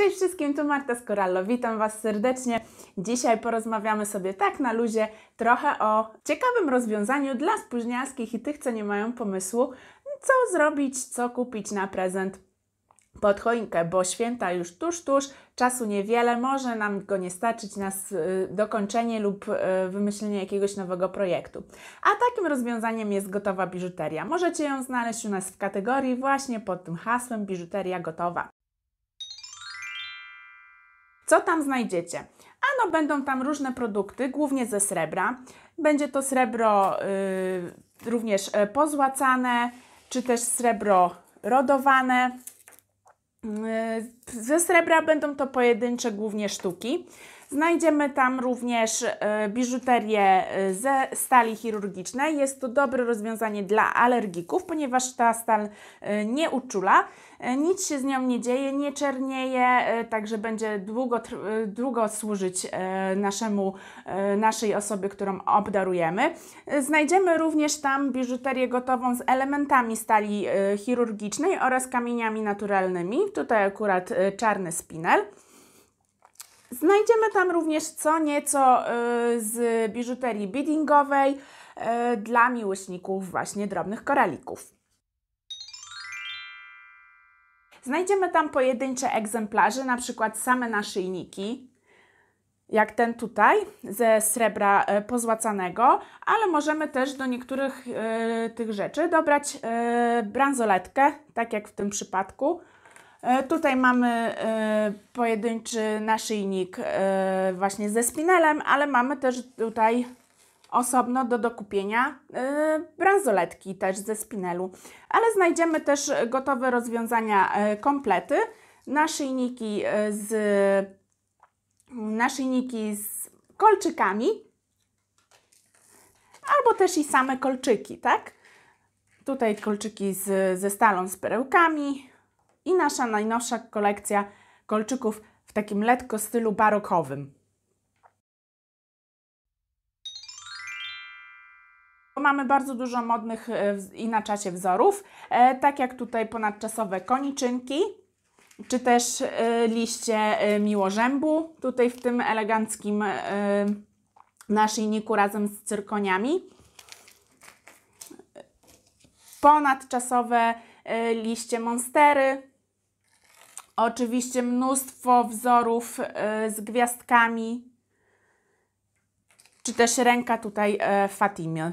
Cześć wszystkim, tu Marta z Witam Was serdecznie. Dzisiaj porozmawiamy sobie tak na luzie trochę o ciekawym rozwiązaniu dla spóźnialskich i tych, co nie mają pomysłu, co zrobić, co kupić na prezent pod choinkę, bo święta już tuż, tuż, czasu niewiele, może nam go nie starczyć na dokończenie lub e, wymyślenie jakiegoś nowego projektu. A takim rozwiązaniem jest gotowa biżuteria. Możecie ją znaleźć u nas w kategorii właśnie pod tym hasłem biżuteria gotowa. Co tam znajdziecie? Ano, będą tam różne produkty, głównie ze srebra. Będzie to srebro y, również e, pozłacane, czy też srebro rodowane. Y, ze srebra będą to pojedyncze głównie sztuki. Znajdziemy tam również e, biżuterię e, ze stali chirurgicznej. Jest to dobre rozwiązanie dla alergików, ponieważ ta stal e, nie uczula, nic się z nią nie dzieje, nie czernieje, także będzie długo, długo służyć naszemu, naszej osobie, którą obdarujemy. Znajdziemy również tam biżuterię gotową z elementami stali chirurgicznej oraz kamieniami naturalnymi. Tutaj akurat czarny spinel. Znajdziemy tam również co nieco y, z biżuterii biddingowej y, dla miłośników właśnie drobnych koralików. Znajdziemy tam pojedyncze egzemplarze, na przykład same naszyjniki, jak ten tutaj ze srebra y, pozłacanego, ale możemy też do niektórych y, tych rzeczy dobrać y, bransoletkę, tak jak w tym przypadku, E, tutaj mamy e, pojedynczy naszyjnik e, właśnie ze spinelem, ale mamy też tutaj osobno do dokupienia bransoletki też ze spinelu. Ale znajdziemy też gotowe rozwiązania komplety, naszyjniki z, naszyjniki z kolczykami albo też i same kolczyki, tak? Tutaj kolczyki z, ze stalą z perełkami, i nasza najnowsza kolekcja kolczyków w takim letko stylu barokowym. Mamy bardzo dużo modnych e, i na czasie wzorów, e, tak jak tutaj ponadczasowe koniczynki, czy też e, liście miłożębu, tutaj w tym eleganckim naszyjniku razem z cyrkoniami. Ponadczasowe liście monstery, Oczywiście mnóstwo wzorów e, z gwiazdkami, czy też ręka tutaj e, Fatimie.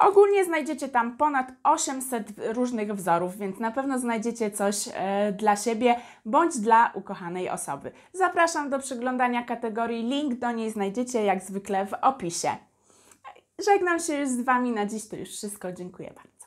Ogólnie znajdziecie tam ponad 800 różnych wzorów, więc na pewno znajdziecie coś e, dla siebie bądź dla ukochanej osoby. Zapraszam do przeglądania kategorii. Link do niej znajdziecie jak zwykle w opisie. Żegnam się już z Wami na dziś, to już wszystko. Dziękuję bardzo.